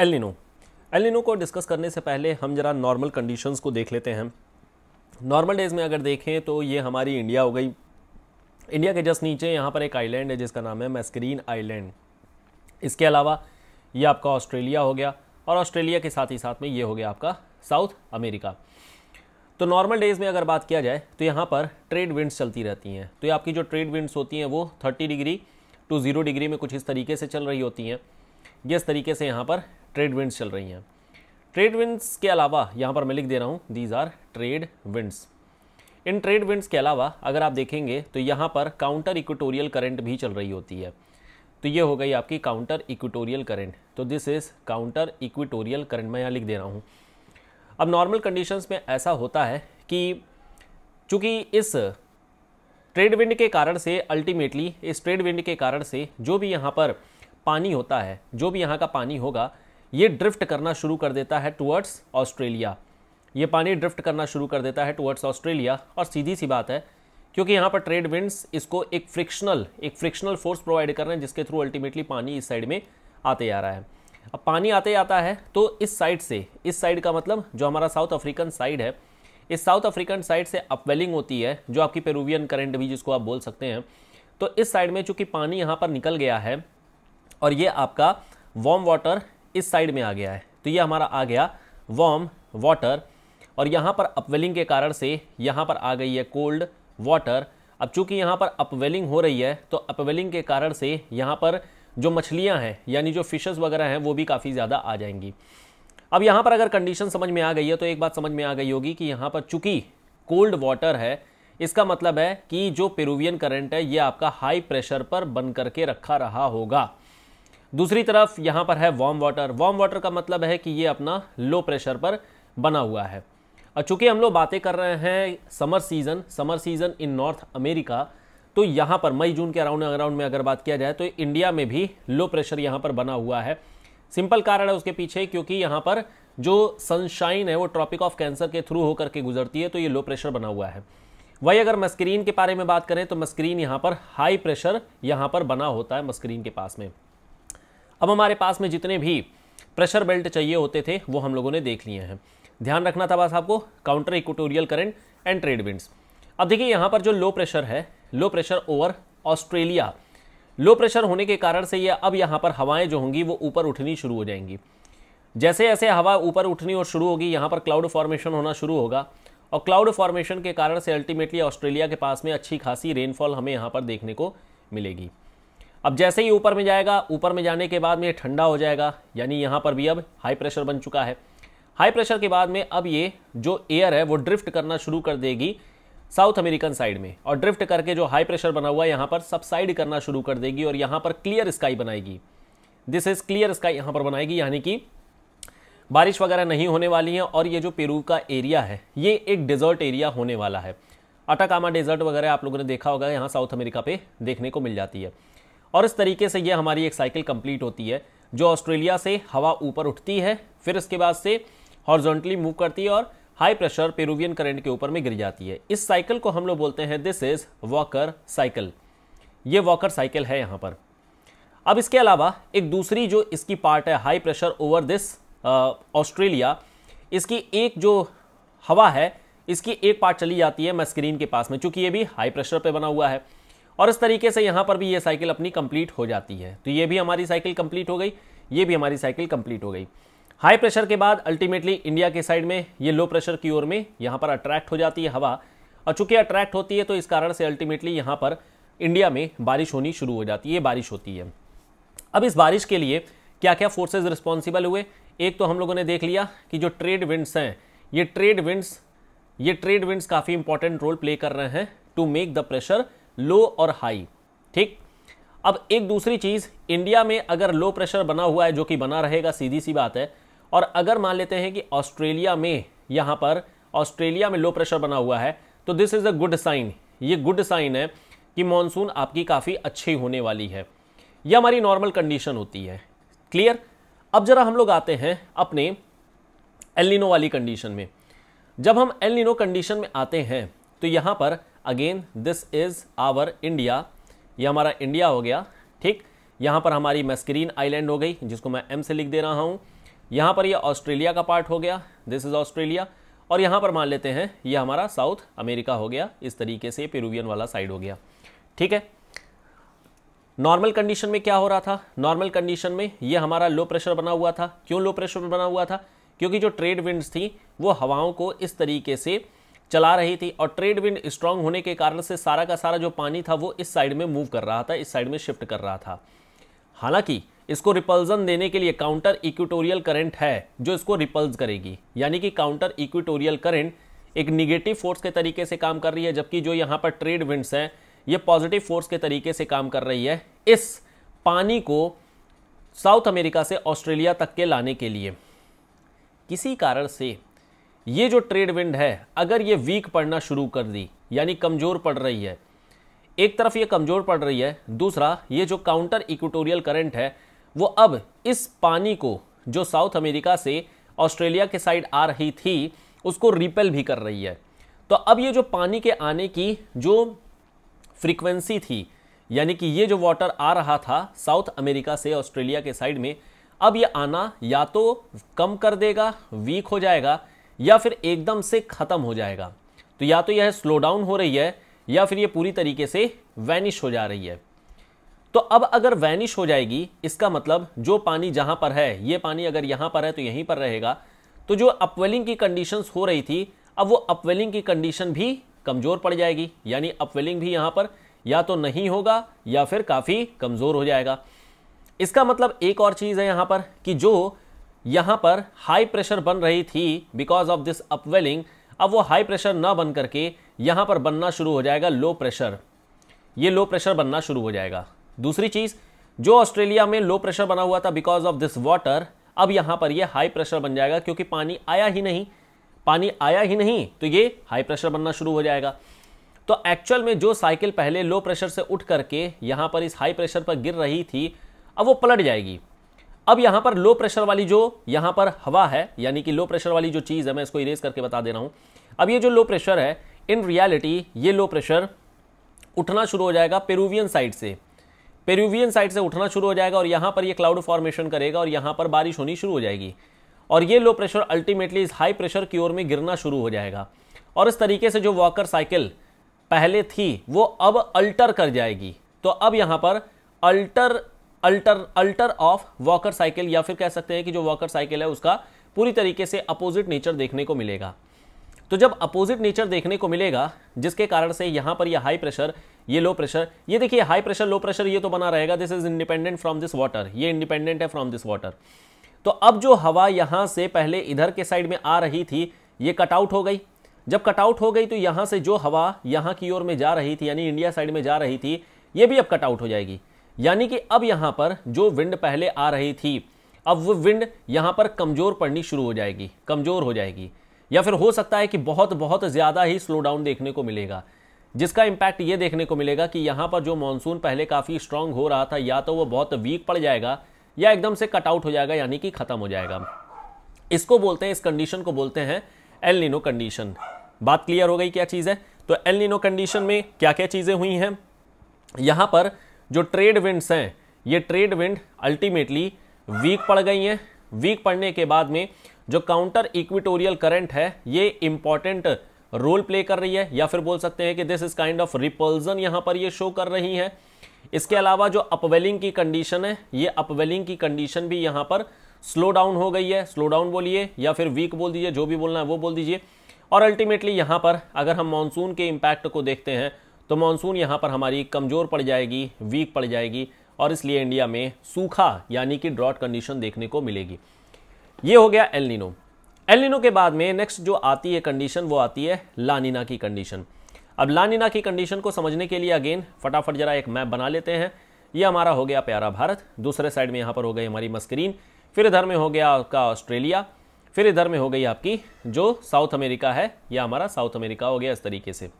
एलिनो एलिनो को डिस्कस करने से पहले हम जरा नॉर्मल कंडीशंस को देख लेते हैं नॉर्मल डेज़ में अगर देखें तो ये हमारी इंडिया हो गई इंडिया के जस्ट नीचे यहाँ पर एक आइलैंड है जिसका नाम है मैस्क्रीन आइलैंड इसके अलावा ये आपका ऑस्ट्रेलिया हो गया और ऑस्ट्रेलिया के साथ ही साथ में ये हो गया आपका साउथ अमेरिका तो नॉर्मल डेज़ में अगर बात किया जाए तो यहाँ पर ट्रेड विंड्स चलती रहती हैं तो ये आपकी जो ट्रेड विंड्स होती हैं वो thirty degree to zero degree में कुछ इस तरीके से चल रही होती हैं जिस तरीके से यहाँ पर ट्रेड विंड्स चल रही हैं ट्रेड विंड्स के अलावा यहाँ पर मैं लिख दे रहा हूँ दीज आर ट्रेड विंड्स इन ट्रेड विंड्स के अलावा अगर आप देखेंगे तो यहाँ पर काउंटर इक्वेटोरियल करंट भी चल रही होती है तो ये हो गई आपकी काउंटर इक्वेटोरियल करंट तो this is counter equatorial current मैं यहाँ लिख दे रहा हूँ अब नॉर्मल कंडीशंस में ऐसा होता है कि चूँकि इस ट्रेड विंड के कारण से अल्टीमेटली इस ट्रेड विंड के कारण से जो भी यहाँ पर पानी होता है जो भी यहाँ का पानी होगा ये ड्रिफ्ट करना शुरू कर देता है टुवर्ड्स ऑस्ट्रेलिया ये पानी ड्रिफ्ट करना शुरू कर देता है टुवर्ड्स ऑस्ट्रेलिया और सीधी सी बात है क्योंकि यहाँ पर ट्रेड विंड्स इसको एक फ्रिक्शनल एक फ्रिक्शनल फोर्स प्रोवाइड कर रहे हैं जिसके थ्रू अल्टीमेटली पानी इस साइड में आते जा रहा है अब पानी आते आता है तो इस साइड से इस साइड का मतलब जो हमारा साउथ अफ्रीकन साइड है इस साउथ अफ्रीकन साइड से अपवेलिंग होती है जो आपकी पेरूवियन करंट भी जिसको आप बोल सकते हैं तो इस साइड में चूंकि पानी यहाँ पर निकल गया है और ये आपका वार्म वाटर इस साइड में आ गया है तो ये हमारा आ गया वॉम वाटर और यहाँ पर अपवेलिंग के कारण से यहाँ पर आ गई है कोल्ड वाटर अब चूंकि यहाँ पर अपवेलिंग हो रही है तो अपवेलिंग के कारण से यहाँ पर जो मछलियाँ हैं यानी जो फिशेस वगैरह हैं वो भी काफ़ी ज़्यादा आ जाएंगी अब यहाँ पर अगर कंडीशन समझ में आ गई है तो एक बात समझ में आ गई होगी कि यहाँ पर चूंकि कोल्ड वाटर है इसका मतलब है कि जो पेरूवियन करंट है ये आपका हाई प्रेशर पर बन करके रखा रहा होगा दूसरी तरफ यहाँ पर है वार्म वाटर वार्म वाटर का मतलब है कि ये अपना लो प्रेशर पर बना हुआ है और चूँकि हम लोग बातें कर रहे हैं summer season summer season in North America तो यहाँ पर मई जून के अराउंड अराउंड में अगर बात किया जाए तो इंडिया में भी लो प्रेशर यहाँ पर बना हुआ है सिंपल कारण है उसके पीछे क्योंकि यहाँ पर जो सनशाइन है वो ट्रॉपिक ऑफ कैंसर के थ्रू होकर के गुजरती है तो ये लो प्रेशर बना हुआ है वही अगर मस्क्रीन के बारे में बात करें तो मस्क्रीन यहाँ पर हाई प्रेशर यहाँ पर बना होता है मस्क्रीन के पास में अब हमारे पास में जितने भी प्रेशर बेल्ट चाहिए होते थे वो हम लोगों ने देख लिए हैं ध्यान रखना था बस आपको counter equatorial current and trade winds अब देखिए यहाँ पर जो लो प्रेशर है low pressure over Australia low pressure होने के कारण से यह अब यहाँ पर हवाएं जो होंगी वो ऊपर उठनी शुरू हो जाएंगी जैसे जैसे हवा ऊपर उठनी और शुरू होगी यहाँ पर क्लाउड फॉर्मेशन होना शुरू होगा और क्लाउड फॉर्मेशन के कारण से अल्टीमेटली ऑस्ट्रेलिया के पास में अच्छी खासी रेनफॉल हमें यहाँ पर देखने को मिलेगी अब जैसे ही ऊपर में जाएगा ऊपर में जाने के बाद में ये ठंडा हो जाएगा यानी यहाँ पर भी अब हाई प्रेशर बन चुका है हाई प्रेशर के बाद में अब ये जो एयर है वो ड्रिफ्ट करना शुरू कर देगी साउथ अमेरिकन साइड में और ड्रिफ्ट करके जो हाई प्रेशर बना हुआ है यहाँ पर सबसाइड करना शुरू कर देगी और यहाँ पर क्लियर स्काई बनाएगी दिस इज़ क्लियर स्काई यहाँ पर बनाएगी यानी कि बारिश वगैरह नहीं होने वाली है और ये जो पेरू का एरिया है ये एक डेजर्ट एरिया होने वाला है अटाकामा डेजर्ट वगैरह आप लोगों ने देखा होगा यहाँ साउथ अमेरिका पे देखने को मिल जाती है और इस तरीके से ये हमारी एक साइकिल कंप्लीट होती है जो ऑस्ट्रेलिया से हवा ऊपर उठती है फिर इसके बाद से हॉर्जोंटली मूव करती है और हाई प्रेशर पेरूवियन करंट के ऊपर में गिर जाती है इस साइकिल को हम लोग बोलते हैं दिस इज वॉकर साइकिल ये वॉकर साइकिल है यहाँ पर अब इसके अलावा एक दूसरी जो इसकी पार्ट है high pressure over this Australia इसकी एक जो हवा है इसकी एक पार्ट चली जाती है मैं स्क्रीन के पास में चूंकि ये भी हाई प्रेशर पे बना हुआ है और इस तरीके से यहाँ पर भी ये साइकिल अपनी कंप्लीट हो जाती है तो ये भी हमारी साइकिल कंप्लीट हो गई ये भी हमारी साइकिल कंप्लीट हो गई हाई प्रेशर के बाद अल्टीमेटली इंडिया के साइड में ये लो प्रेशर की ओर में यहाँ पर अट्रैक्ट हो जाती है हवा और चूंकि अट्रैक्ट होती है तो इस कारण से अल्टीमेटली यहाँ पर इंडिया में बारिश होनी शुरू हो जाती है बारिश होती है अब इस बारिश के लिए क्या क्या फोर्सेज रिस्पॉन्सिबल हुए एक तो हम लोगों ने देख लिया कि जो ट्रेड विंड्स हैं ये ट्रेड विंड्स ये ट्रेड विंड्स काफ़ी इंपॉर्टेंट रोल प्ले कर रहे हैं to make the pressure low और हाई ठीक अब एक दूसरी चीज़ इंडिया में अगर लो प्रेशर बना हुआ है जो कि बना रहेगा सीधी सी बात है और अगर मान लेते हैं कि ऑस्ट्रेलिया में यहां पर ऑस्ट्रेलिया में लो प्रेशर बना हुआ है तो this is a good sign ये गुड साइन है कि मानसून आपकी काफ़ी अच्छी होने वाली है यह हमारी नॉर्मल कंडीशन होती है क्लियर अब जरा हम लोग आते हैं अपने एलिनो वाली कंडीशन में जब हम एलिनो कंडीशन में आते हैं तो यहां पर again this is our India ये हमारा इंडिया हो गया ठीक यहाँ पर हमारी मैस्क्रीन आइलैंड हो गई जिसको मैं एम से लिख दे रहा हूँ यहाँ पर ये यह ऑस्ट्रेलिया का पार्ट हो गया दिस इज़ ऑस्ट्रेलिया और यहाँ पर मान लेते हैं ये हमारा साउथ अमेरिका हो गया इस तरीके से पेरुवियन वाला साइड हो गया ठीक है नॉर्मल कंडीशन में क्या हो रहा था नॉर्मल कंडीशन में ये हमारा लो प्रेशर बना हुआ था क्यों लो प्रेशर बना हुआ था क्योंकि जो ट्रेड विंड्स थी वो हवाओं को इस तरीके से चला रही थी और ट्रेड विंड स्ट्रांग होने के कारण से सारा का सारा जो पानी था वो इस साइड में मूव कर रहा था इस साइड में शिफ्ट कर रहा था हालांकि इसको रिपल्जन देने के लिए काउंटर इक्विटोरियल करंट है जो इसको रिपल्स करेगी यानी कि काउंटर इक्विटोरियल करंट एक निगेटिव फोर्स के तरीके से काम कर रही है जबकि जो यहाँ पर ट्रेड विंड्स हैं ये पॉजिटिव फोर्स के तरीके से काम कर रही है इस पानी को साउथ अमेरिका से ऑस्ट्रेलिया तक के लाने के लिए किसी कारण से ये जो ट्रेड विंड है अगर ये वीक पड़ना शुरू कर दी यानी कमज़ोर पड़ रही है एक तरफ ये कमज़ोर पड़ रही है दूसरा ये जो काउंटर इक्वेटोरियल करंट है वो अब इस पानी को जो साउथ अमेरिका से ऑस्ट्रेलिया के साइड आ रही थी उसको रिपेल भी कर रही है तो अब ये जो पानी के आने की जो फ्रीक्वेंसी थी यानी कि ये जो वाटर आ रहा था साउथ अमेरिका से ऑस्ट्रेलिया के साइड में अब ये आना या तो कम कर देगा वीक हो जाएगा या फिर एकदम से ख़त्म हो जाएगा तो या तो यह स्लो डाउन हो रही है या फिर यह पूरी तरीके से वैनिश हो जा रही है तो अब अगर वैनिश हो जाएगी इसका मतलब जो पानी जहां पर है ये पानी अगर यहां पर है तो यहीं पर रहेगा तो जो अपवेलिंग की कंडीशंस हो रही थी अब वो अपवेलिंग की कंडीशन भी कमज़ोर पड़ जाएगी यानी अपवेलिंग भी यहां पर या तो नहीं होगा या फिर काफ़ी कमज़ोर हो जाएगा इसका मतलब एक और चीज़ है यहाँ पर कि जो यहाँ पर हाई प्रेशर बन रही थी बिकॉज ऑफ दिस अपवेलिंग अब वो हाई प्रेशर ना बन करके यहाँ पर बनना शुरू हो जाएगा लो प्रेशर ये लो प्रेशर बनना शुरू हो जाएगा दूसरी चीज़ जो ऑस्ट्रेलिया में लो प्रेशर बना हुआ था बिकॉज ऑफ दिस वाटर अब यहाँ पर ये हाई प्रेशर बन जाएगा क्योंकि पानी आया ही नहीं पानी आया ही नहीं तो ये हाई प्रेशर बनना शुरू हो जाएगा तो एक्चुअल में जो साइकिल पहले लो प्रेशर से उठ करके यहाँ पर इस हाई प्रेशर पर गिर रही थी अब वो पलट जाएगी अब यहां पर लो प्रेशर वाली जो यहां पर हवा है यानी कि लो प्रेशर वाली जो चीज है मैं इसको इरेज करके बता दे रहा हूं अब ये जो लो प्रेशर है इन रियलिटी ये लो प्रेशर उठना शुरू हो जाएगा पेरूवियन साइड से पेरूवियन साइड से उठना शुरू हो जाएगा और यहां पर ये क्लाउड फॉर्मेशन करेगा और यहां पर बारिश होनी शुरू हो जाएगी और ये लो प्रेशर अल्टीमेटली इस हाई प्रेशर की ओर में गिरना शुरू हो जाएगा और इस तरीके से जो वॉकर साइकिल पहले थी वो अब अल्टर कर जाएगी तो अब यहां पर alter alter alter of Walker cycle या फिर कह सकते हैं कि जो वॉकर साइकिल है उसका पूरी तरीके से अपोजिट नेचर देखने को मिलेगा तो जब अपोजिट नेचर देखने को मिलेगा जिसके कारण से यहाँ पर ये हाई प्रेशर ये लो प्रेशर ये देखिए हाई प्रेशर लो प्रेशर ये तो बना रहेगा this is independent from this water ये इंडिपेंडेंट है फ्रॉम दिस वाटर तो अब जो हवा यहाँ से पहले इधर के साइड में आ रही थी ये कटआउट हो गई जब कटआउट हो गई तो यहाँ से जो हवा यहाँ की ओर में जा रही थी यानी इंडिया साइड में जा रही थी ये भी अब कटआउट हो जाएगी यानी कि अब यहां पर जो विंड पहले आ रही थी अब वो विंड यहां पर कमज़ोर पड़नी शुरू हो जाएगी कमज़ोर हो जाएगी या फिर हो सकता है कि बहुत बहुत ज़्यादा ही स्लो डाउन देखने को मिलेगा जिसका इम्पैक्ट ये देखने को मिलेगा कि यहां पर जो मानसून पहले काफ़ी स्ट्रांग हो रहा था या तो वो बहुत वीक पड़ जाएगा या एकदम से कटआउट हो जाएगा यानी कि ख़त्म हो जाएगा इसको बोलते हैं इस कंडीशन को बोलते हैं एल निनो कंडीशन बात क्लियर हो गई क्या चीज़ है तो एल निनो कंडीशन में क्या क्या चीज़ें हुई हैं यहां पर जो ट्रेड विंड्स हैं ये ट्रेड विंड अल्टीमेटली वीक पड़ गई हैं वीक पड़ने के बाद में जो काउंटर इक्विटोरियल करंट है ये इंपॉर्टेंट रोल प्ले कर रही है या फिर बोल सकते हैं कि this is kind of repulsion यहाँ पर ये शो कर रही है इसके अलावा जो अपवेलिंग की कंडीशन है ये अपवेलिंग की कंडीशन भी यहाँ पर स्लो डाउन हो गई है स्लो डाउन बोलिए या फिर वीक बोल दीजिए जो भी बोलना है वो बोल दीजिए और अल्टीमेटली यहाँ पर अगर हम मानसून के इम्पैक्ट को देखते हैं तो मानसून यहाँ पर हमारी कमज़ोर पड़ जाएगी वीक पड़ जाएगी और इसलिए इंडिया में सूखा यानी कि ड्रॉट कंडीशन देखने को मिलेगी ये हो गया एलनिनो एलिनो के बाद में नेक्स्ट जो आती है कंडीशन वो आती है लानिना की कंडीशन अब लानिना की कंडीशन को समझने के लिए अगेन फटाफट जरा एक मैप बना लेते हैं ये हमारा हो गया प्यारा भारत दूसरे साइड में यहाँ पर हो गई हमारी मस्क्रीन फिर इधर में हो गया आपका ऑस्ट्रेलिया फिर इधर में हो गई आपकी जो साउथ अमेरिका है यह हमारा साउथ अमेरिका हो गया इस तरीके से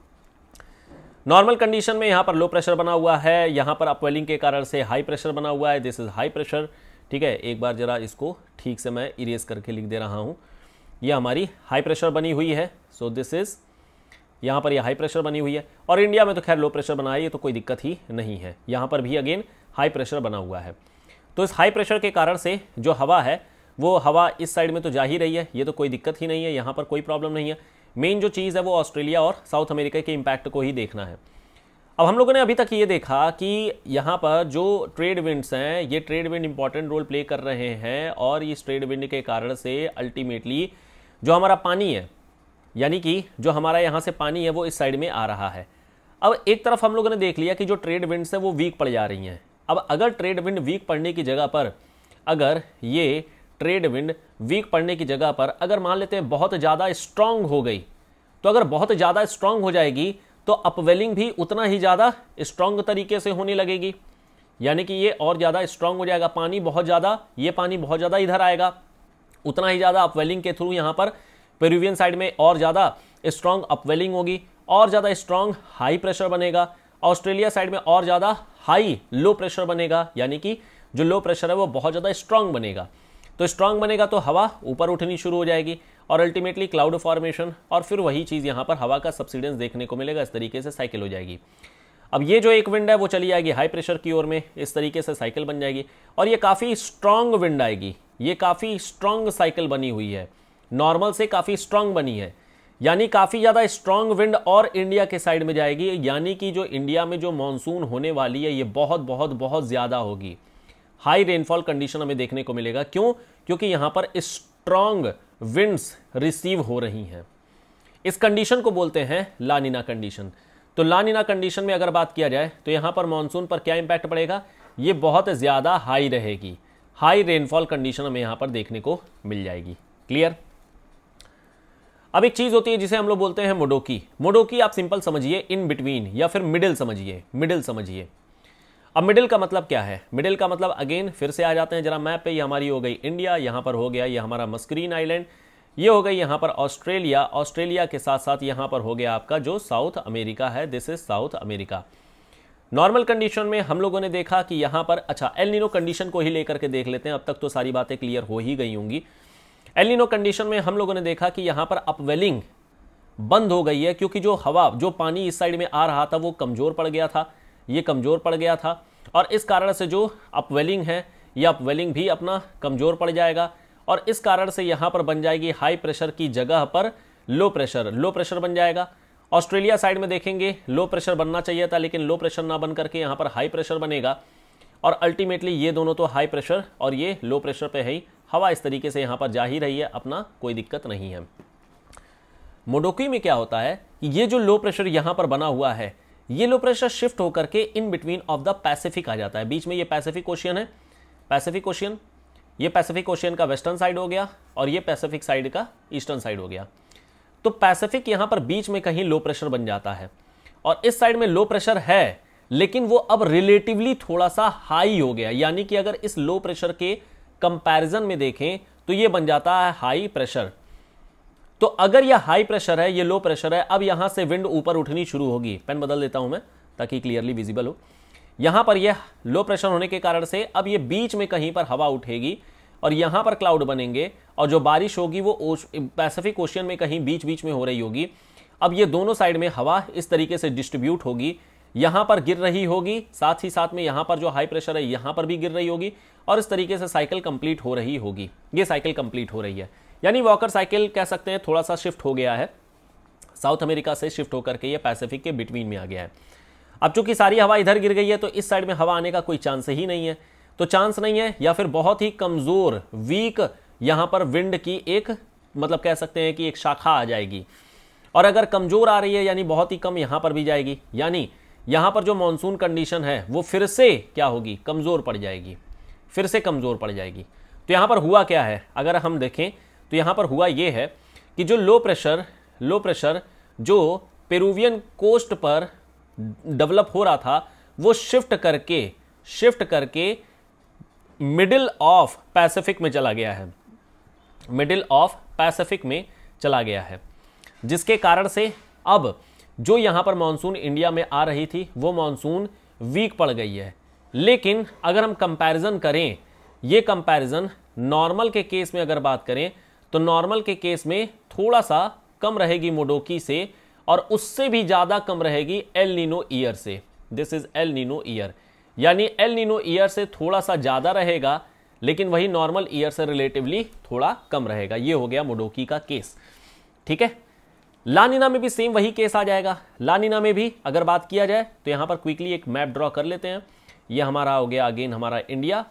नॉर्मल कंडीशन में यहाँ पर लो प्रेशर बना हुआ है यहाँ पर अपवेलिंग के कारण से हाई प्रेशर बना हुआ है दिस इज़ हाई प्रेशर ठीक है एक बार ज़रा इसको ठीक से मैं इरेज करके लिख दे रहा हूँ यह हमारी हाई प्रेशर बनी हुई है सो दिस इज़ यहाँ पर यह हाई प्रेशर बनी हुई है और इंडिया में तो खैर लो प्रेशर बना है ये तो कोई दिक्कत ही नहीं है यहाँ पर भी अगेन हाई प्रेशर बना हुआ है तो इस हाई प्रेशर के कारण से जो हवा है वो हवा इस साइड में तो जा ही रही है ये तो कोई दिक्कत ही नहीं है यहाँ पर कोई प्रॉब्लम नहीं है मेन जो चीज़ है वो ऑस्ट्रेलिया और साउथ अमेरिका के इम्पैक्ट को ही देखना है अब हम लोगों ने अभी तक ये देखा कि यहाँ पर जो ट्रेड विंड्स हैं ये trade wind important role play कर रहे हैं और इस ट्रेड विंड के कारण से अल्टीमेटली जो हमारा पानी है यानी कि जो हमारा यहाँ से पानी है वो इस साइड में आ रहा है अब एक तरफ हम लोगों ने देख लिया कि जो ट्रेड विंड्स हैं वो वीक पड़ जा रही हैं अब अगर ट्रेड विंड वीक पड़ने की जगह पर अगर ये ट्रेड विंड वीक पड़ने की जगह पर अगर मान लेते हैं बहुत ज़्यादा स्ट्रांग हो गई तो अगर बहुत ज़्यादा स्ट्रांग हो जाएगी तो अपवेलिंग भी उतना ही ज़्यादा स्ट्रांग तरीके से होने लगेगी यानी कि ये और ज़्यादा स्ट्रांग हो जाएगा पानी बहुत ज़्यादा ये पानी बहुत ज़्यादा इधर आएगा उतना ही ज़्यादा अपवेलिंग के थ्रू यहाँ पर पेरुवियन साइड में और ज़्यादा स्ट्रांग अपवेलिंग होगी और ज़्यादा स्ट्रांग हाई प्रेशर बनेगा ऑस्ट्रेलिया साइड में और ज़्यादा हाई लो प्रेशर बनेगा यानी कि जो लो प्रेशर है वो बहुत ज़्यादा स्ट्रांग बनेगा तो स्ट्रांग बनेगा तो हवा ऊपर उठनी शुरू हो जाएगी और अल्टीमेटली क्लाउड फॉर्मेशन और फिर वही चीज़ यहाँ पर हवा का सब्सिडेंस देखने को मिलेगा इस तरीके से साइकिल हो जाएगी अब ये जो एक विंड है वो चली जाएगी हाई प्रेशर की ओर में इस तरीके से साइकिल बन जाएगी और ये काफ़ी स्ट्रांग विंड आएगी ये काफ़ी स्ट्रांग साइकिल बनी हुई है नॉर्मल से काफ़ी स्ट्रांग बनी है यानी काफ़ी ज़्यादा स्ट्रांग विंड और इंडिया के साइड में जाएगी यानी कि जो इंडिया में जो मानसून होने वाली है ये बहुत बहुत बहुत ज़्यादा होगी हाई रेनफॉल कंडीशन हमें देखने को मिलेगा क्यों क्योंकि यहां पर स्ट्रॉन्ग विंड्स रिसीव हो रही हैं इस कंडीशन को बोलते हैं लानिना कंडीशन तो लानिना कंडीशन में अगर बात किया जाए तो यहां पर मानसून पर क्या इंपैक्ट पड़ेगा ये बहुत ज़्यादा हाई रहेगी हाई रेनफॉल कंडीशन हमें यहां पर देखने को मिल जाएगी क्लियर अब एक चीज़ होती है जिसे हम लोग बोलते हैं मोडोकी मोडोकी आप सिंपल समझिए इन बिटवीन या फिर मिडिल समझिए मिडिल समझिए अब मिडिल का मतलब क्या है मिडिल का मतलब अगेन फिर से आ जाते हैं जरा मैप पे ये हमारी हो गई इंडिया यहाँ पर हो गया ये हमारा मस्क्रीन आइलैंड ये हो गई यहाँ पर ऑस्ट्रेलिया ऑस्ट्रेलिया के साथ साथ यहाँ पर हो गया आपका जो साउथ अमेरिका है this is south America normal condition में हम लोगों ने देखा कि यहाँ पर अच्छा एलनिनो कंडीशन को ही लेकर के देख लेते हैं अब तक तो सारी बातें क्लियर हो ही गई होंगी एलिनो कंडीशन में हम लोगों ने देखा कि यहाँ पर अपवेलिंग बंद हो गई है क्योंकि जो हवा जो पानी इस साइड में आ रहा था वो कमज़ोर पड़ गया था ये कमज़ोर पड़ गया था और इस कारण से जो अपवेलिंग है ये अपवेलिंग भी अपना कमज़ोर पड़ जाएगा और इस कारण से यहाँ पर बन जाएगी हाई प्रेशर की जगह पर लो प्रेशर लो प्रेशर बन जाएगा ऑस्ट्रेलिया साइड में देखेंगे लो प्रेशर बनना चाहिए था लेकिन लो प्रेशर ना बन करके यहाँ पर हाई प्रेशर बनेगा और अल्टीमेटली ये दोनों तो हाई प्रेशर और ये लो प्रेशर पे है ही हवा इस तरीके से यहाँ पर जा ही रही है अपना कोई दिक्कत नहीं है मोडोकी में क्या होता है कि ये जो लो प्रेशर यहाँ पर बना हुआ है ये लो प्रेशर शिफ्ट होकर के in between of the Pacific आ जाता है बीच में ये पैसिफिक ओशियन है पैसिफिक ओशियन ये पैसिफिक ओशियन का वेस्टर्न साइड हो गया और ये पैसिफिक साइड का ईस्टर्न साइड हो गया तो पैसिफिक यहाँ पर बीच में कहीं लो प्रेशर बन जाता है और इस साइड में लो प्रेशर है लेकिन वो अब रिलेटिवली थोड़ा सा हाई हो गया यानी कि अगर इस लो प्रेशर के कंपैरिजन में देखें तो ये बन जाता है हाई प्रेशर तो अगर यह हाई प्रेशर है यह लो प्रेशर है अब यहां से विंड ऊपर उठनी शुरू होगी पेन बदल देता हूं मैं ताकि क्लियरली विजिबल हो यहां पर यह लो प्रेशर होने के कारण से अब ये बीच में कहीं पर हवा उठेगी और यहां पर क्लाउड बनेंगे और जो बारिश होगी वो पैसिफिक ओशियन में कहीं बीच बीच में हो रही होगी अब ये दोनों साइड में हवा इस तरीके से डिस्ट्रीब्यूट होगी यहां पर गिर रही होगी साथ ही साथ में यहां पर जो हाई प्रेशर है यहां पर भी गिर रही होगी और इस तरीके से साइकिल कंप्लीट हो रही होगी ये साइकिल कंप्लीट हो रही है यानी वॉकर साइकिल कह सकते हैं थोड़ा सा शिफ्ट हो गया है साउथ अमेरिका से शिफ्ट होकर के ये पैसिफिक के बिटवीन में आ गया है अब चूंकि सारी हवा इधर गिर गई है तो इस साइड में हवा आने का कोई चांस ही नहीं है तो चांस नहीं है या फिर बहुत ही कमज़ोर वीक यहां पर विंड की एक मतलब कह सकते हैं कि एक शाखा आ जाएगी और अगर कमज़ोर आ रही है यानी बहुत ही कम यहां पर भी जाएगी यानी यहां पर जो मानसून कंडीशन है वो फिर से क्या होगी कमज़ोर पड़ जाएगी फिर से कमज़ोर पड़ जाएगी तो यहां पर हुआ क्या है अगर हम देखें तो यहाँ पर हुआ ये है कि जो लो प्रेशर लो प्रेशर जो पेरूवियन कोस्ट पर डेवलप हो रहा था वो शिफ्ट करके शिफ्ट करके मिडिल ऑफ पैसिफिक में चला गया है मिडिल ऑफ पैसिफिक में चला गया है जिसके कारण से अब जो यहाँ पर मानसून इंडिया में आ रही थी वो मानसून वीक पड़ गई है लेकिन अगर हम कंपैरिजन करें ये कंपैरिजन नॉर्मल के केस में अगर बात करें तो नॉर्मल के केस में थोड़ा सा कम रहेगी मोडोकी से और उससे भी ज़्यादा कम रहेगी एल नीनो ईयर से this is El Nino year यानी एल नीनो ईयर से थोड़ा सा ज़्यादा रहेगा लेकिन वही नॉर्मल ईयर से रिलेटिवली थोड़ा कम रहेगा ये हो गया मोडोकी का केस ठीक है लानिना में भी सेम वही केस आ जाएगा लानिना में भी अगर बात किया जाए तो यहाँ पर क्विकली एक मैप ड्रॉ कर लेते हैं ये हमारा हो गया अगेन हमारा इंडिया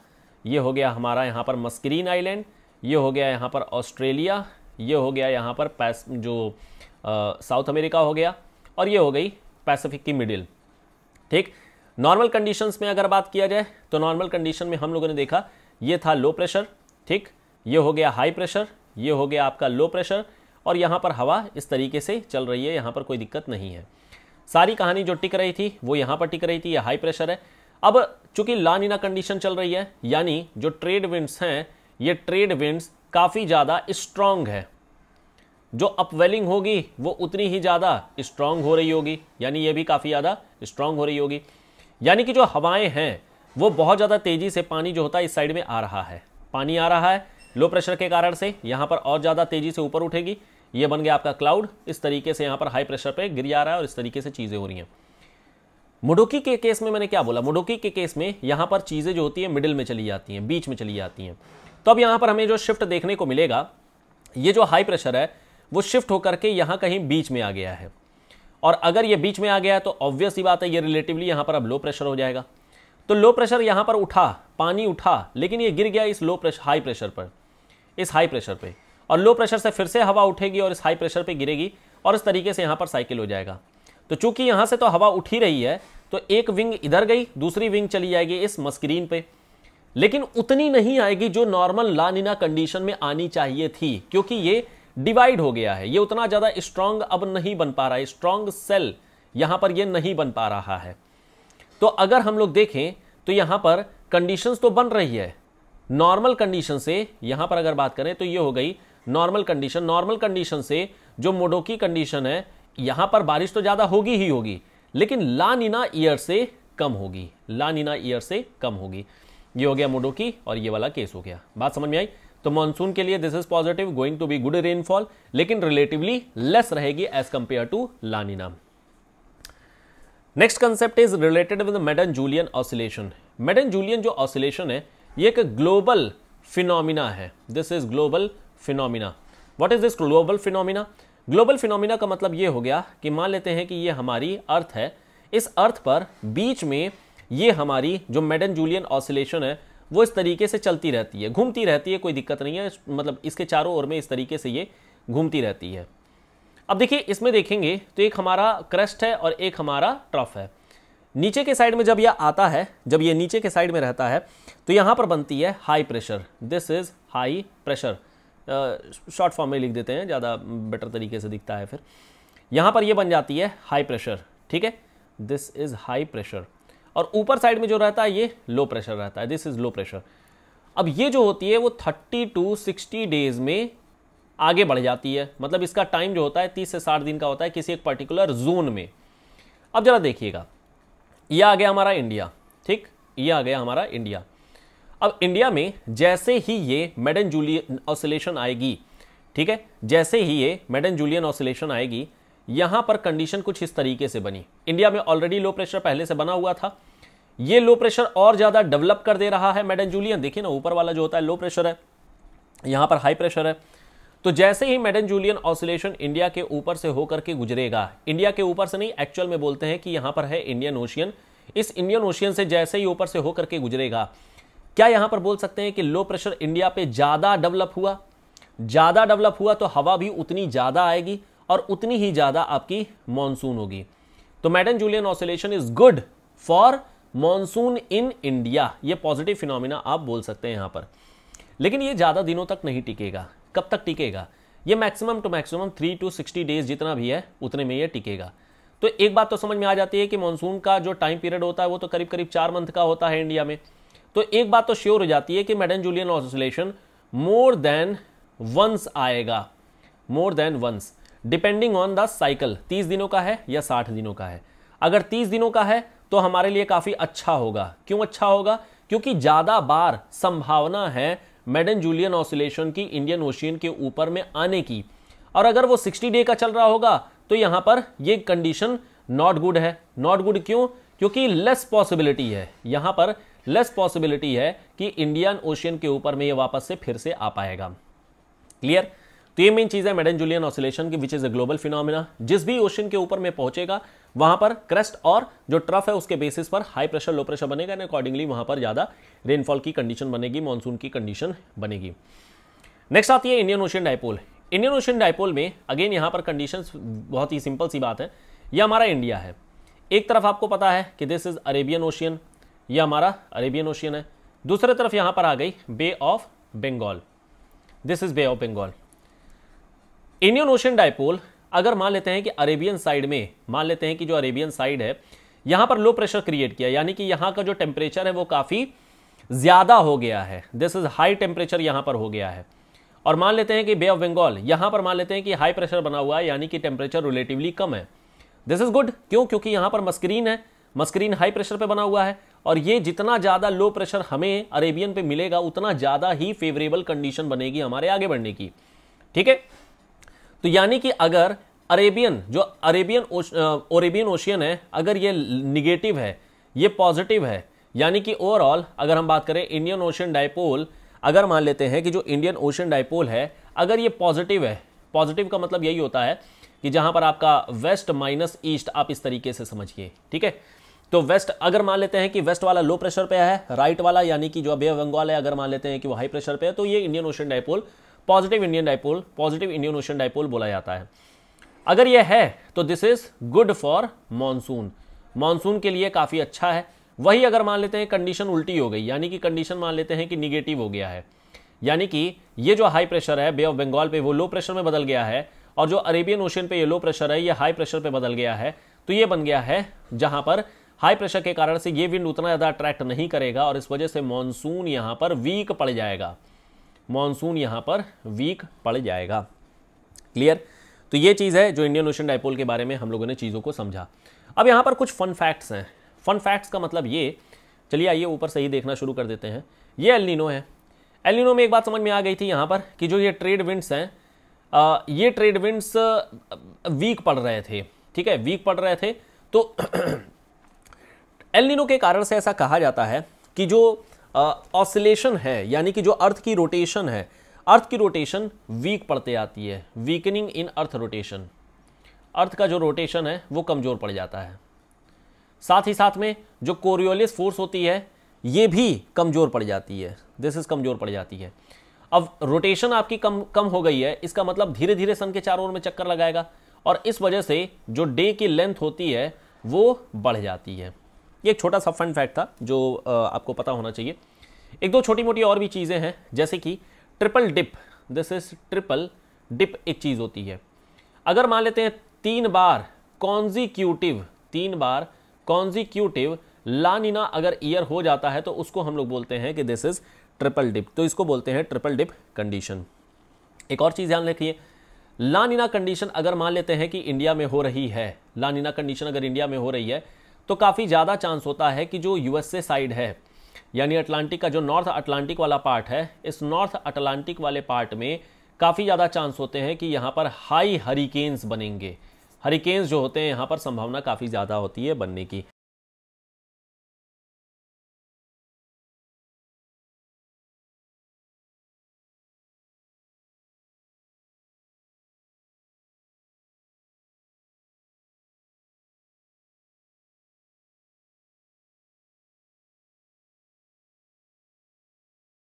ये हो गया हमारा यहाँ पर मस्क्रीन आइलैंड ये हो गया यहाँ पर ऑस्ट्रेलिया ये हो गया यहाँ पर पैस जो साउथ अमेरिका हो गया और ये हो गई पैसिफिक की मिडिल ठीक नॉर्मल कंडीशंस में अगर बात किया जाए तो नॉर्मल कंडीशन में हम लोगों ने देखा ये था लो प्रेशर ठीक ये हो गया हाई प्रेशर ये हो गया आपका लो प्रेशर और यहाँ पर हवा इस तरीके से चल रही है यहाँ पर कोई दिक्कत नहीं है सारी कहानी जो टिक रही थी वो यहाँ पर टिक रही थी ये हाई प्रेशर है अब चूंकि लानिना कंडीशन चल रही है यानी जो ट्रेड विंड्स हैं ये ट्रेड विंड्स काफ़ी ज़्यादा स्ट्रॉन्ग है जो अपवेलिंग होगी वो उतनी ही ज़्यादा स्ट्रांग हो रही होगी यानी ये भी काफ़ी ज़्यादा स्ट्रांग हो रही होगी यानी कि जो हवाएं हैं वो बहुत ज़्यादा तेज़ी से पानी जो होता है इस साइड में आ रहा है पानी आ रहा है लो प्रेशर के कारण से यहाँ पर और ज़्यादा तेज़ी से ऊपर उठेगी ये बन गया आपका क्लाउड इस तरीके से यहाँ पर हाई प्रेशर पर गिर जा रहा है और इस तरीके से चीज़ें हो रही हैं मुडोकी के केस में मैंने क्या बोला मुडोकी के केस में यहाँ पर चीज़ें जो होती है मिडिल में चली जाती हैं बीच में चली जाती हैं तो अब यहाँ पर हमें जो शिफ्ट देखने को मिलेगा ये जो हाई प्रेशर है वो शिफ्ट होकर के यहाँ कहीं बीच में आ गया है और अगर ये बीच में आ गया है तो ऑब्वियस ही बात है ये रिलेटिवली यहाँ पर अब लो प्रेशर हो जाएगा तो लो प्रेशर यहाँ पर उठा पानी उठा लेकिन ये गिर गया इस लो प्रेशर हाई प्रेशर पर इस हाई प्रेशर पे और लो प्रेशर से फिर से हवा उठेगी और इस हाई प्रेशर पे गिरेगी और इस तरीके से यहाँ पर साइकिल हो जाएगा तो चूंकि यहाँ से तो हवा उठ ही रही है तो एक विंग इधर गई दूसरी विंग चली जाएगी इस मस्क्रीन पे लेकिन उतनी नहीं आएगी जो नॉर्मल लानिना कंडीशन में आनी चाहिए थी क्योंकि ये डिवाइड हो गया है ये उतना ज़्यादा स्ट्रांग अब नहीं बन पा रहा है स्ट्रांग सेल यहां पर ये नहीं बन पा रहा है तो अगर हम लोग देखें तो यहां पर कंडीशंस तो बन रही है नॉर्मल कंडीशन से यहां पर अगर बात करें तो ये हो गई नॉर्मल कंडीशन नॉर्मल कंडीशन से जो मोडोकी कंडीशन है यहां पर बारिश तो ज़्यादा होगी ही होगी लेकिन लानिना ईयर से कम होगी लानिना ईयर से कम होगी ये हो गया मोडो की और ये वाला केस हो गया बात समझ में आई तो मानसून के लिए this is positive going to be good rainfall लेकिन रिलेटिवली लेस रहेगी एज कंपेयर टू नाम next concept is related with Madden Julian oscillation Madden Julian जो ऑसिलेशन है ये एक ग्लोबल फिनोमिना है this is global phenomena what is this global phenomena global phenomena का मतलब ये हो गया कि मान लेते हैं कि ये हमारी अर्थ है इस अर्थ पर बीच में ये हमारी जो मेडन जूलियन ऑसिलेशन है वो इस तरीके से चलती रहती है घूमती रहती है कोई दिक्कत नहीं है मतलब इसके चारों ओर में इस तरीके से ये घूमती रहती है अब देखिए इसमें देखेंगे तो एक हमारा क्रस्ट है और एक हमारा ट्रफ है नीचे के साइड में जब यह आता है जब ये नीचे के साइड में रहता है तो यहाँ पर बनती है high pressure this is high pressure short form में लिख देते हैं ज़्यादा बेटर तरीके से दिखता है फिर यहाँ पर यह बन जाती है हाई प्रेशर ठीक है दिस इज़ हाई प्रेशर और ऊपर साइड में जो रहता है ये लो प्रेशर रहता है दिस इज़ लो प्रेशर अब ये जो होती है वो थर्टी टू सिक्सटी डेज़ में आगे बढ़ जाती है मतलब इसका टाइम जो होता है तीस से साठ दिन का होता है किसी एक पर्टिकुलर जोन में अब ज़रा देखिएगा ये आ गया हमारा इंडिया ठीक ये आ गया हमारा इंडिया अब इंडिया में जैसे ही ये मेडन जूलियन ऑसिलेशन आएगी ठीक है जैसे ही ये मेडन जूलियन ऑसिलेशन आएगी यहां पर कंडीशन कुछ इस तरीके से बनी इंडिया में ऑलरेडी लो प्रेशर पहले से बना हुआ था ये लो प्रेशर और ज़्यादा डेवलप कर दे रहा है मेडन जूलियन देखिए ना ऊपर वाला जो होता है लो प्रेशर है यहां पर हाई प्रेशर है तो जैसे ही मैडन जूलियन ऑसिलेशन इंडिया के ऊपर से होकर के गुजरेगा इंडिया के ऊपर से नहीं एक्चुअल में बोलते हैं कि यहां पर है इंडियन ओशियन इस इंडियन ओशियन से जैसे ही ऊपर से होकर के गुजरेगा क्या यहां पर बोल सकते हैं कि लो प्रेशर इंडिया पे ज़्यादा डेवलप हुआ ज़्यादा डेवलप हुआ तो हवा भी उतनी ज़्यादा आएगी और उतनी ही ज़्यादा आपकी मानसून होगी तो Madden Julian oscillation is good for monsoon in India ये पॉजिटिव फिनोमिना आप बोल सकते हैं यहां पर लेकिन ये ज़्यादा दिनों तक नहीं टिकेगा कब तक टिकेगा ये maximum to maximum three to sixty days जितना भी है उतने में ये टिकेगा तो एक बात तो समझ में आ जाती है कि मानसून का जो टाइम पीरियड होता है वो तो करीब करीब चार मंथ का होता है इंडिया में तो एक बात तो श्योर हो जाती है कि Madden Julian oscillation more than once आएगा more than once depending on the cycle तीस दिनों का है या साठ दिनों का है अगर तीस दिनों का है तो हमारे लिए काफ़ी अच्छा होगा क्यों अच्छा होगा क्योंकि ज़्यादा बार संभावना है मेडन जूलियन ऑसिलेशन की इंडियन ओशियन के ऊपर में आने की और अगर वो 60 डे का चल रहा होगा तो यहां पर ये कंडीशन नॉट गुड है नॉट गुड क्यों क्योंकि लेस पॉसिबिलिटी है यहां पर लेस पॉसिबिलिटी है कि इंडियन ओशियन के ऊपर में ये वापस से फिर से आ पाएगा क्लियर तो ये मेन चीज़ है मेडन जूलियन ऑसिलेशन की which is a global phenomena जिस भी ओशन के ऊपर में पहुंचेगा वहां पर क्रस्ट और जो ट्रफ है उसके बेसिस पर हाई प्रेशर लो प्रेशर बनेगा एंड अकॉर्डिंगली वहां पर ज़्यादा रेनफॉल की कंडीशन बनेगी मानसून की कंडीशन बनेगी नेक्स्ट आती है Indian ocean dipole Indian ocean dipole में अगेन यहाँ पर कंडीशन बहुत ही सिंपल सी बात है यह हमारा इंडिया है एक तरफ आपको पता है कि दिस इज़ अरेबियन ओशियन यह हमारा अरेबियन ओशियन है दूसरे तरफ यहाँ पर आ गई Bay of Bengal this is Bay of Bengal Indian ocean dipole अगर मान लेते हैं कि अरेबियन साइड में मान लेते हैं कि जो अरेबियन साइड है यहां पर लो प्रेशर क्रिएट किया यानी कि यहां का जो टेम्परेचर है वो काफ़ी ज़्यादा हो गया है दिस इज़ हाई टेम्परेचर यहां पर हो गया है और मान लेते हैं कि बे ऑफ बंगाल यहां पर मान लेते हैं कि हाई प्रेशर बना हुआ है यानी कि टेम्परेचर रिलेटिवली कम है दिस इज़ गुड क्यों क्योंकि यहां पर मस्क्रीन है मस्क्रीन हाई प्रेशर पर बना हुआ है और ये जितना ज़्यादा लो प्रेशर हमें अरेबियन पे मिलेगा उतना ज़्यादा ही फेवरेबल कंडीशन बनेगी हमारे आगे बढ़ने की ठीक है तो यानी कि अगर अरेबियन जो अरेबियन ओरेबियन ओशियन है अगर ये निगेटिव है ये पॉजिटिव है यानी कि ओवरऑल अगर हम बात करें इंडियन ओशियन डायपोल अगर मान लेते हैं कि जो इंडियन ओशियन डायपोल है अगर ये पॉजिटिव है पॉजिटिव का मतलब यही होता है कि जहां पर आपका वेस्ट माइनस ईस्ट आप इस तरीके से समझिए ठीक है तो वेस्ट अगर मान लेते हैं कि वेस्ट वाला लो प्रेशर पे है राइट वाला यानी कि जो बे बंगाल है अगर मान लेते हैं कि वो हाई प्रेशर पे है तो ये Indian ocean dipole positive Indian dipole positive Indian ocean dipole बोला जाता है अगर यह है तो this is good for monsoon monsoon के लिए काफ़ी अच्छा है वही अगर मान लेते हैं कंडीशन उल्टी हो गई यानी कि कंडीशन मान लेते हैं कि निगेटिव हो गया है यानी कि ये जो हाई प्रेशर है बे ऑफ बंगाल पे वो लो प्रेशर में बदल गया है और जो अरेबियन ओशन पे ये लो प्रेशर है ये हाई प्रेशर पे बदल गया है तो ये बन गया है जहां पर हाई प्रेशर के कारण से ये विंड उतना ज़्यादा अट्रैक्ट नहीं करेगा और इस वजह से मानसून यहां पर वीक पड़ जाएगा मानसून यहाँ पर वीक पड़ जाएगा क्लियर तो ये चीज़ है जो इंडियन ओशन डाइपोल के बारे में हम लोगों ने चीज़ों को समझा अब यहाँ पर कुछ फन फैक्ट्स हैं फन फैक्ट्स का मतलब ये चलिए आइए ऊपर से ही देखना शुरू कर देते हैं ये एलिनो है एलिनो में एक बात समझ में आ गई थी यहाँ पर कि जो ये ट्रेड विंड्स हैं ये ट्रेड विंड्स वीक पड़ रहे थे ठीक है वीक पड़ रहे थे तो एलिनो के कारण से ऐसा कहा जाता है कि जो ऑसिलेशन है यानी कि जो अर्थ की रोटेशन है अर्थ की रोटेशन वीक पड़ते आती है वीकनिंग इन अर्थ रोटेशन अर्थ का जो रोटेशन है वो कमज़ोर पड़ जाता है साथ ही साथ में जो कोरियोलिस फोर्स होती है ये भी कमज़ोर पड़ जाती है दिस इज़ कमज़ोर पड़ जाती है अब रोटेशन आपकी कम कम हो गई है इसका मतलब धीरे धीरे सन के चारों ओर में चक्कर लगाएगा और इस वजह से जो डे की लेंथ होती है वो बढ़ जाती है ये एक छोटा सा फंड फैक्ट था जो आपको पता होना चाहिए एक दो छोटी मोटी और भी चीज़ें हैं जैसे कि triple dip this is triple dip एक चीज़ होती है अगर मान लेते हैं तीन बार कॉन्जिक्यूटिव तीन बार कॉन्जिक्यूटिव लानिना अगर ईयर हो जाता है तो उसको हम लोग बोलते हैं कि दिस इज ट्रिपल डिप तो इसको बोलते हैं ट्रिपल डिप कंडीशन एक और चीज़ ध्यान रखिए लानिना कंडीशन अगर मान लेते हैं कि इंडिया में हो रही है लानिना कंडीशन अगर इंडिया में हो रही है तो काफ़ी ज़्यादा चांस होता है कि जो यूएसए साइड है यानी अटलांटिक का जो नॉर्थ अटलांटिक वाला पार्ट है इस नॉर्थ अटलांटिक वाले पार्ट में काफ़ी ज़्यादा चांस होते हैं कि यहाँ पर हाई हरिकेन्स बनेंगे हरिकेन्स जो होते हैं यहाँ पर संभावना काफ़ी ज़्यादा होती है बनने की